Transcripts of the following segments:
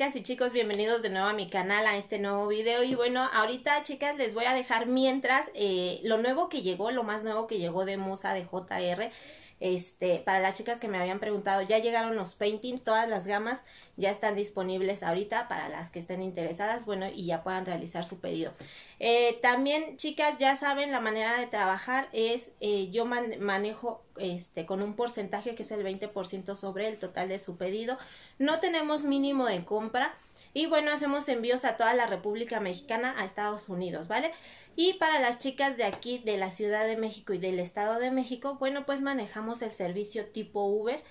chicas y chicos, bienvenidos de nuevo a mi canal, a este nuevo video y bueno, ahorita chicas les voy a dejar mientras eh, lo nuevo que llegó, lo más nuevo que llegó de Musa de JR este, para las chicas que me habían preguntado, ya llegaron los painting, todas las gamas ya están disponibles ahorita para las que estén interesadas, bueno, y ya puedan realizar su pedido. Eh, también, chicas, ya saben, la manera de trabajar es, eh, yo manejo este, con un porcentaje que es el 20% sobre el total de su pedido. No tenemos mínimo de compra. Y bueno, hacemos envíos a toda la República Mexicana, a Estados Unidos, ¿vale? Y para las chicas de aquí, de la Ciudad de México y del Estado de México, bueno, pues manejamos el servicio tipo Uber.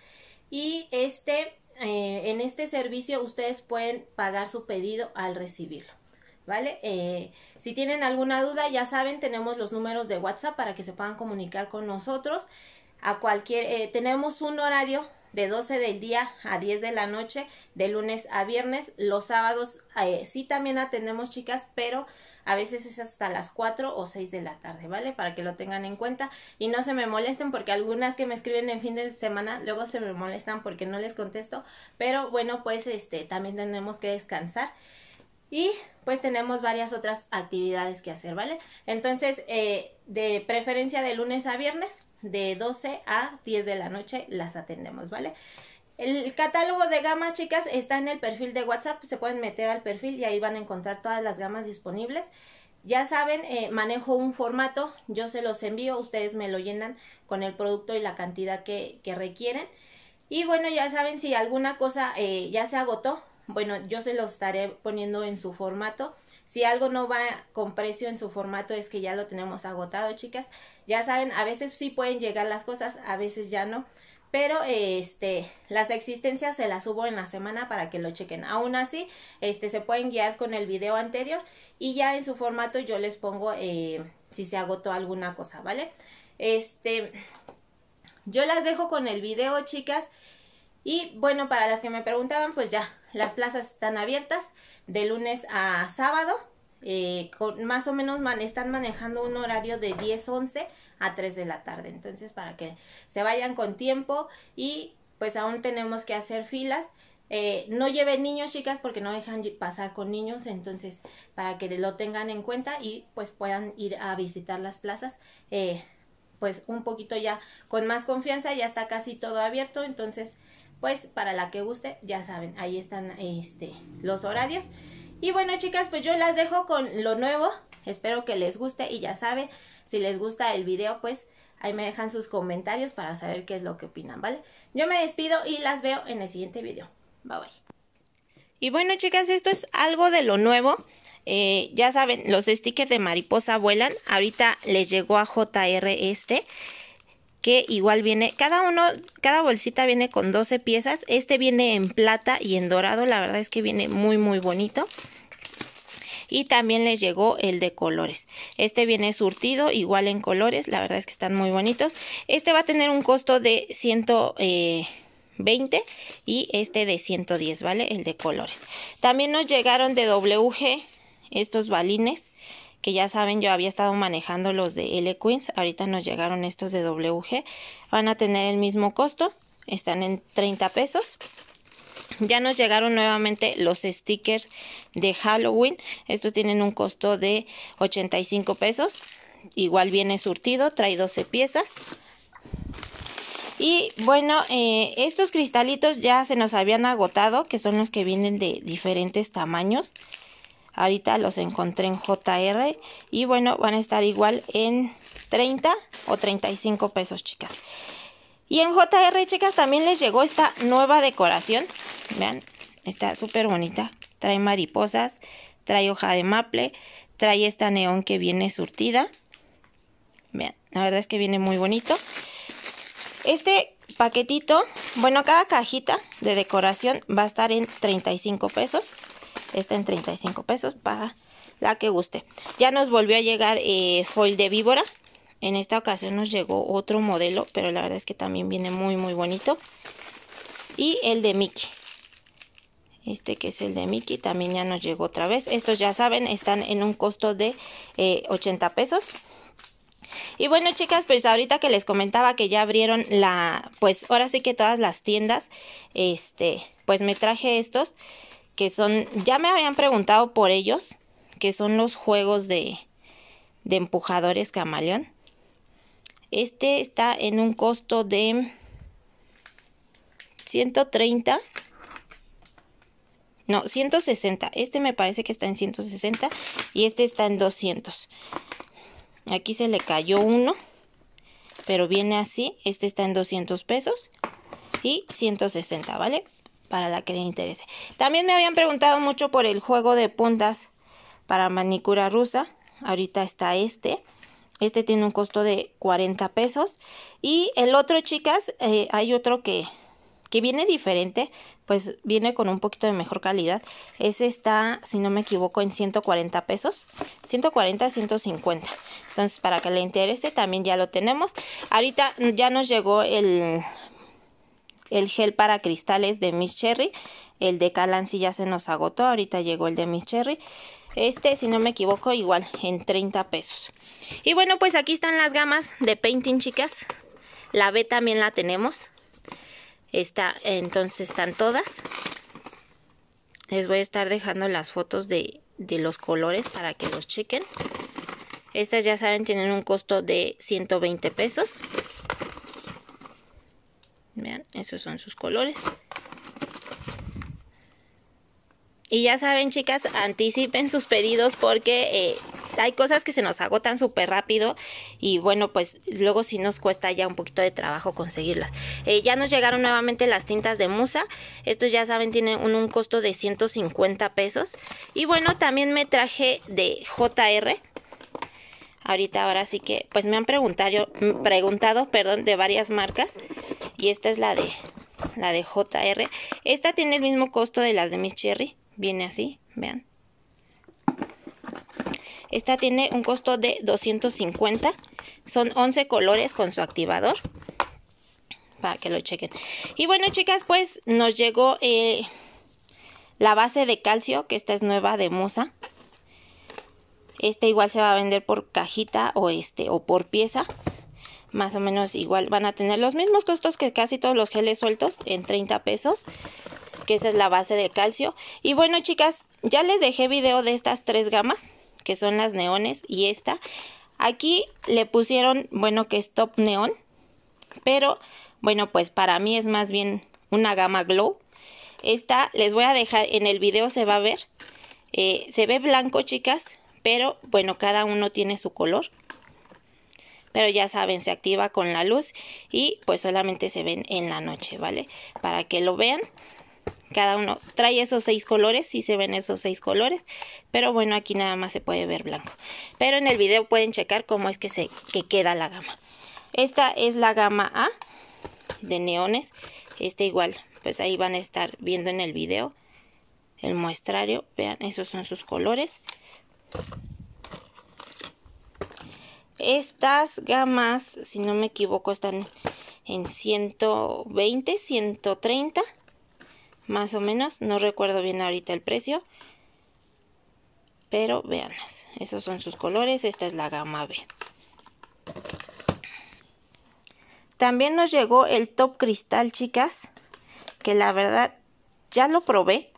Y este, eh, en este servicio ustedes pueden pagar su pedido al recibirlo. ¿Vale? Eh, si tienen alguna duda, ya saben, tenemos los números de WhatsApp para que se puedan comunicar con nosotros. A cualquier, eh, tenemos un horario de 12 del día a 10 de la noche, de lunes a viernes. Los sábados sí también atendemos chicas, pero a veces es hasta las 4 o 6 de la tarde, ¿vale? Para que lo tengan en cuenta y no se me molesten porque algunas que me escriben en fin de semana luego se me molestan porque no les contesto, pero bueno, pues este también tenemos que descansar y pues tenemos varias otras actividades que hacer, ¿vale? Entonces, eh, de preferencia de lunes a viernes, de 12 a 10 de la noche las atendemos, ¿vale? El catálogo de gamas, chicas, está en el perfil de WhatsApp. Se pueden meter al perfil y ahí van a encontrar todas las gamas disponibles. Ya saben, eh, manejo un formato, yo se los envío, ustedes me lo llenan con el producto y la cantidad que, que requieren. Y bueno, ya saben, si alguna cosa eh, ya se agotó, bueno, yo se los estaré poniendo en su formato. Si algo no va con precio en su formato es que ya lo tenemos agotado, chicas. Ya saben, a veces sí pueden llegar las cosas, a veces ya no pero este las existencias se las subo en la semana para que lo chequen. Aún así, este se pueden guiar con el video anterior y ya en su formato yo les pongo eh, si se agotó alguna cosa, ¿vale? Este yo las dejo con el video, chicas. Y bueno, para las que me preguntaban, pues ya, las plazas están abiertas de lunes a sábado eh, con, más o menos están manejando un horario de 10, 11 a 3 de la tarde. Entonces, para que se vayan con tiempo y pues aún tenemos que hacer filas. Eh, no lleven niños, chicas, porque no dejan pasar con niños. Entonces, para que lo tengan en cuenta y pues puedan ir a visitar las plazas. Eh, pues un poquito ya con más confianza, ya está casi todo abierto, entonces pues para la que guste, ya saben, ahí están este, los horarios. Y bueno, chicas, pues yo las dejo con lo nuevo. Espero que les guste y ya saben, si les gusta el video, pues ahí me dejan sus comentarios para saber qué es lo que opinan, ¿vale? Yo me despido y las veo en el siguiente video. Bye bye. Y bueno, chicas, esto es algo de lo nuevo. Eh, ya saben, los stickers de mariposa vuelan. Ahorita les llegó a JR este que igual viene, cada uno, cada bolsita viene con 12 piezas, este viene en plata y en dorado, la verdad es que viene muy muy bonito. Y también les llegó el de colores. Este viene surtido, igual en colores, la verdad es que están muy bonitos. Este va a tener un costo de 120 eh, y este de 110, ¿vale? El de colores. También nos llegaron de WG estos balines que ya saben yo había estado manejando los de L-Queens. ahorita nos llegaron estos de WG, van a tener el mismo costo, están en 30 pesos. Ya nos llegaron nuevamente los stickers de Halloween, estos tienen un costo de 85 pesos, igual viene surtido, trae 12 piezas. Y bueno, eh, estos cristalitos ya se nos habían agotado, que son los que vienen de diferentes tamaños. Ahorita los encontré en JR y bueno, van a estar igual en 30 o 35 pesos, chicas. Y en JR, chicas, también les llegó esta nueva decoración. Vean, está súper bonita. Trae mariposas, trae hoja de maple, trae esta neón que viene surtida. Vean, la verdad es que viene muy bonito. Este paquetito, bueno, cada cajita de decoración va a estar en 35 pesos. Esta en 35 pesos para la que guste. Ya nos volvió a llegar eh, foil de víbora. En esta ocasión nos llegó otro modelo, pero la verdad es que también viene muy, muy bonito. Y el de Mickey. Este que es el de Mickey también ya nos llegó otra vez. Estos ya saben, están en un costo de 80 eh, pesos. Y bueno, chicas, pues ahorita que les comentaba que ya abrieron la, pues ahora sí que todas las tiendas, este, pues me traje estos que son, ya me habían preguntado por ellos, que son los juegos de, empujadores camaleón. Este está en un costo de 130. No, 160. Este me parece que está en 160 y este está en 200. Aquí se le cayó uno, pero viene así. Este está en 200 pesos y 160, ¿vale? para la que le interese. También me habían preguntado mucho por el juego de puntas para manicura rusa. Ahorita está este. Este tiene un costo de 40 pesos. Y el otro, chicas, eh, hay otro que, que viene diferente. Pues viene con un poquito de mejor calidad. Ese está, si no me equivoco, en 140 pesos. 140, 150. Entonces, para que le interese, también ya lo tenemos. Ahorita ya nos llegó el el gel para cristales de Miss Cherry. El de Calancy ya se nos agotó, ahorita llegó el de Miss Cherry. Este, si no me equivoco, igual en 30 pesos. Y bueno, pues aquí están las gamas de painting, chicas. La B también la tenemos. Está, entonces están todas. Les voy a estar dejando las fotos de, de los colores para que los chequen. Estas ya saben tienen un costo de 120 pesos. Vean, esos son sus colores. Y ya saben, chicas, anticipen sus pedidos porque eh, hay cosas que se nos agotan súper rápido y bueno, pues luego sí nos cuesta ya un poquito de trabajo conseguirlas. Eh, ya nos llegaron nuevamente las tintas de Musa. Estos ya saben, tienen un, un costo de 150 pesos. Y bueno, también me traje de JR ahorita ahora sí que pues me han preguntado preguntado perdón de varias marcas y esta es la de la de JR esta tiene el mismo costo de las de Miss Cherry viene así vean esta tiene un costo de 250 son 11 colores con su activador para que lo chequen y bueno chicas pues nos llegó eh, la base de calcio que esta es nueva de Musa este igual se va a vender por cajita o este o por pieza. Más o menos igual van a tener los mismos costos que casi todos los geles sueltos en 30 pesos. Que esa es la base de calcio. Y bueno chicas, ya les dejé video de estas tres gamas. Que son las neones y esta. Aquí le pusieron, bueno que es top neón. Pero bueno pues para mí es más bien una gama glow. Esta les voy a dejar en el video se va a ver. Eh, se ve blanco chicas pero bueno, cada uno tiene su color. Pero ya saben, se activa con la luz y pues solamente se ven en la noche, ¿vale? Para que lo vean. Cada uno trae esos seis colores, y se ven esos seis colores, pero bueno, aquí nada más se puede ver blanco. Pero en el video pueden checar cómo es que se que queda la gama. Esta es la gama A de neones. Este igual, pues ahí van a estar viendo en el video el muestrario. Vean, esos son sus colores. Estas gamas, si no me equivoco, están en 120, 130, más o menos. No recuerdo bien ahorita el precio. Pero veanlas, esos son sus colores. Esta es la gama B. También nos llegó el top cristal, chicas. Que la verdad, ya lo probé.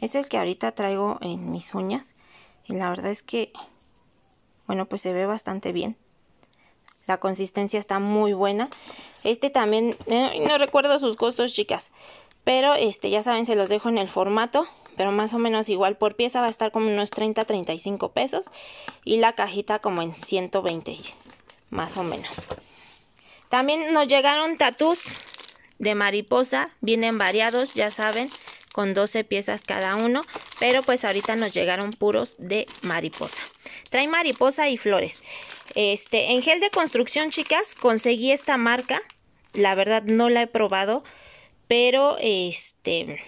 Es el que ahorita traigo en mis uñas. Y la verdad es que, bueno, pues se ve bastante bien. La consistencia está muy buena. Este también, eh, no recuerdo sus costos, chicas. Pero, este, ya saben, se los dejo en el formato. Pero más o menos igual por pieza va a estar como unos 30, 35 pesos. Y la cajita como en 120, más o menos. También nos llegaron tatús de mariposa. Vienen variados, ya saben con 12 piezas cada uno, pero pues ahorita nos llegaron puros de mariposa. Trae mariposa y flores. Este, en gel de construcción, chicas, conseguí esta marca. La verdad no la he probado, pero este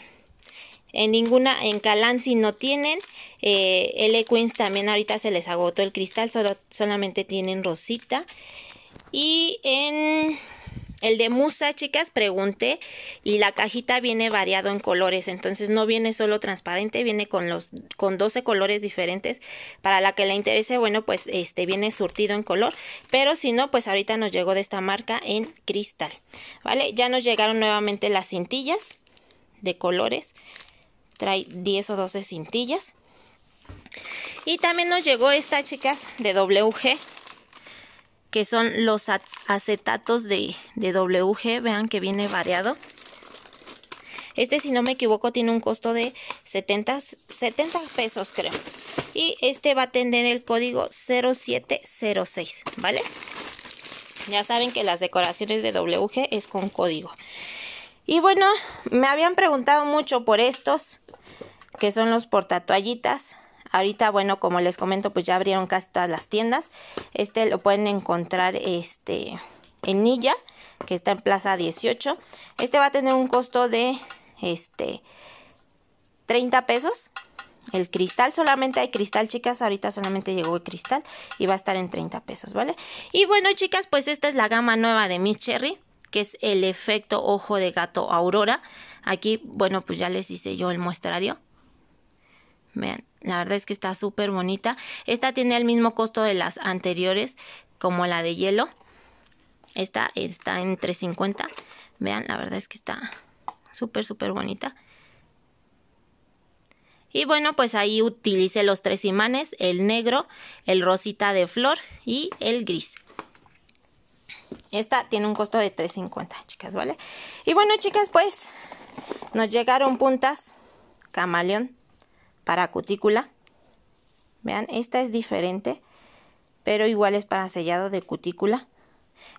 en ninguna, en Calansi no tienen, eh, L Queens también ahorita se les agotó el cristal, solamente tienen rosita y en el de Musa, chicas, pregunté y la cajita viene variado en colores, entonces no viene solo transparente, viene con los con 12 colores diferentes. Para la que le interese, bueno, pues este viene surtido en color, pero si no, pues ahorita nos llegó de esta marca en cristal. ¿Vale? Ya nos llegaron nuevamente las cintillas de colores. Trae 10 o 12 cintillas. Y también nos llegó esta, chicas, de WG que son los acetatos de, WG, vean que viene variado. Este, si no me equivoco, tiene un costo de 70, 70 pesos, creo. Y este va a tener el código 0706, ¿vale? Ya saben que las decoraciones de WG es con código. Y bueno, me habían preguntado mucho por estos, que son los portatoallitas. Ahorita, bueno, como les comento, pues ya abrieron casi todas las tiendas. Este lo pueden encontrar este en Nilla, que está en Plaza 18. Este va a tener un costo de este 30 pesos. El cristal, solamente hay cristal, chicas. Ahorita solamente llegó el cristal y va a estar en 30 pesos, ¿vale? Y bueno, chicas, pues esta es la gama nueva de Miss Cherry, que es el efecto ojo de gato aurora. Aquí, bueno, pues ya les hice yo el muestrario. Vean, la verdad es que está súper bonita. Esta tiene el mismo costo de las anteriores, como la de hielo. Esta está en 3.50. Vean, la verdad es que está súper, súper bonita. Y bueno, pues ahí utilicé los tres imanes, el negro, el rosita de flor y el gris. Esta tiene un costo de 3.50, chicas, ¿vale? Y bueno, chicas, pues nos llegaron puntas camaleón para cutícula. Vean, esta es diferente, pero igual es para sellado de cutícula.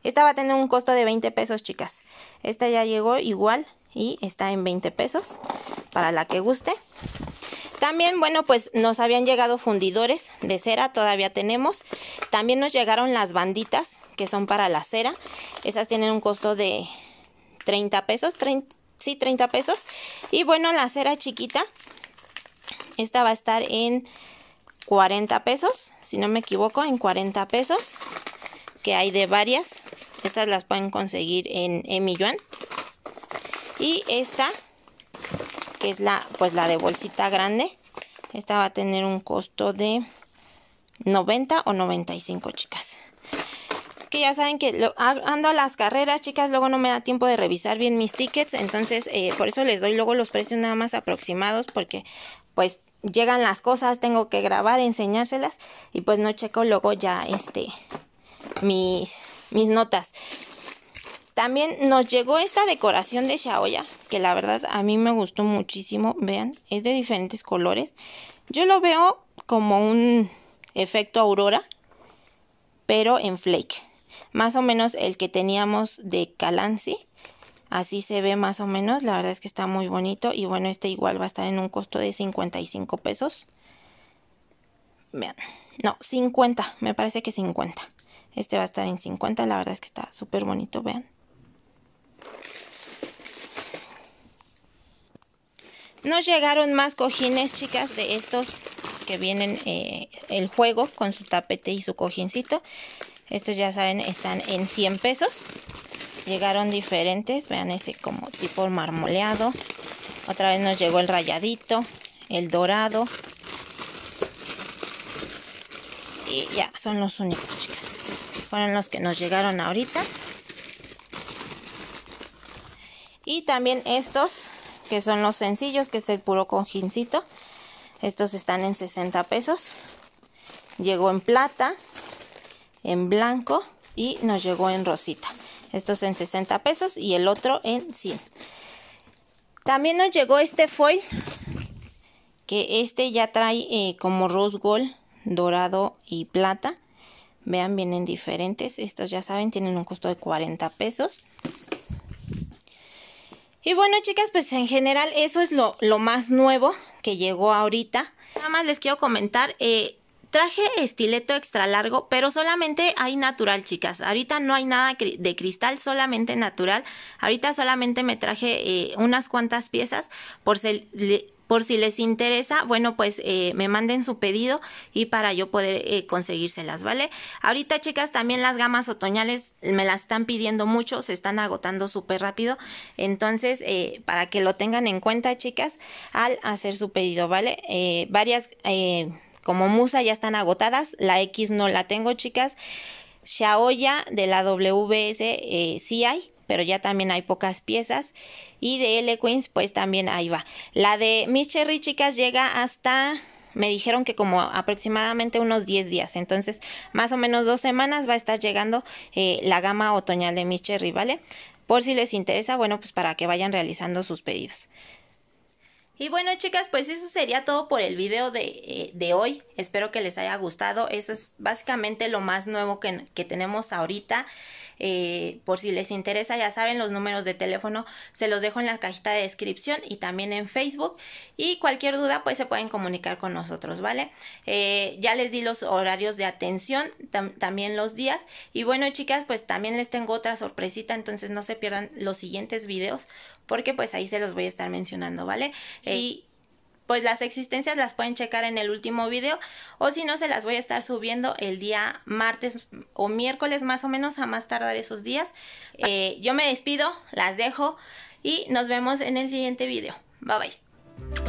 Esta va a tener un costo de 20 pesos, chicas. Esta ya llegó igual y está en 20 pesos para la que guste. También, bueno, pues nos habían llegado fundidores de cera, todavía tenemos. También nos llegaron las banditas que son para la cera. Esas tienen un costo de 30 pesos, sí, 30 pesos. Y bueno, la cera chiquita esta va a estar en 40 pesos, si no me equivoco, en 40 pesos, que hay de varias. Estas las pueden conseguir en Emi Yuan. Y esta, que es la, pues la de bolsita grande, esta va a tener un costo de 90 o 95, chicas que ya saben que ando a las carreras, chicas, luego no me da tiempo de revisar bien mis tickets, entonces eh, por eso les doy luego los precios nada más aproximados, porque pues llegan las cosas, tengo que grabar, enseñárselas y pues no checo luego ya este mis mis notas. También nos llegó esta decoración de Shaoya, que la verdad a mí me gustó muchísimo, vean, es de diferentes colores. Yo lo veo como un efecto aurora, pero en flake. Más o menos el que teníamos de Calancy, Así se ve más o menos, la verdad es que está muy bonito y bueno, este igual va a estar en un costo de 55 pesos. Vean, no, 50, me parece que 50. Este va a estar en 50, la verdad es que está súper bonito, vean. Nos llegaron más cojines, chicas, de estos que vienen eh, el juego con su tapete y su cojincito. Estos ya saben, están en 100 pesos llegaron diferentes. Vean ese como tipo marmoleado. Otra vez nos llegó el rayadito, el dorado. Y ya, son los únicos, Fueron los que nos llegaron ahorita. Y también estos, que son los sencillos, que es el puro conjincito Estos están en 60 pesos. Llegó en plata, en blanco y nos llegó en rosita. Estos en 60 pesos y el otro en 100. También nos llegó este foil. Que este ya trae eh, como rose gold, dorado y plata. Vean, vienen diferentes. Estos ya saben, tienen un costo de 40 pesos. Y bueno, chicas, pues en general eso es lo, más nuevo que llegó ahorita. Nada más les quiero comentar, eh, Traje estileto extra largo, pero solamente hay natural, chicas. Ahorita no hay nada de cristal, solamente natural. Ahorita solamente me traje eh, unas cuantas piezas por si, por si les interesa, bueno, pues eh, me manden su pedido y para yo poder eh, conseguírselas, ¿vale? Ahorita, chicas, también las gamas otoñales me las están pidiendo mucho, se están agotando súper rápido. Entonces, para que lo tengan en cuenta, chicas, al hacer su pedido, ¿vale? varias como Musa ya están agotadas, la X no la tengo, chicas. Shaoya de la WS eh, sí hay, pero ya también hay pocas piezas. Y de L Queens, pues también ahí va. La de Miss Cherry, chicas, llega hasta me dijeron que como aproximadamente unos 10 días, entonces más o menos dos semanas va a estar llegando eh, la gama otoñal de Miss Cherry, ¿vale? Por si les interesa, bueno, pues para que vayan realizando sus pedidos. Y bueno chicas, pues eso sería todo por el video de, eh, de, hoy. Espero que les haya gustado. Eso es básicamente lo más nuevo que, tenemos ahorita. Eh, por si les interesa, ya saben, los números de teléfono se los dejo en la cajita de descripción y también en Facebook. Y cualquier duda, pues se pueden comunicar con nosotros, ¿vale? Eh, ya les di los horarios de atención, también los días. Y bueno chicas, pues también les tengo otra sorpresita, entonces no se pierdan los siguientes videos porque pues ahí se los voy a estar mencionando, ¿vale? Y pues las existencias las pueden checar en el último video o si no se las voy a estar subiendo el día martes o miércoles más o menos a más tardar esos días. Ah. Eh, yo me despido, las dejo y nos vemos en el siguiente video. Bye bye.